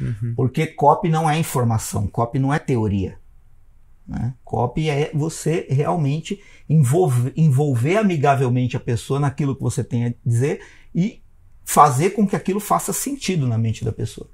Uhum. Porque copy não é informação, copy não é teoria. Né? Copy é você realmente envolver, envolver amigavelmente a pessoa naquilo que você tem a dizer e fazer com que aquilo faça sentido na mente da pessoa.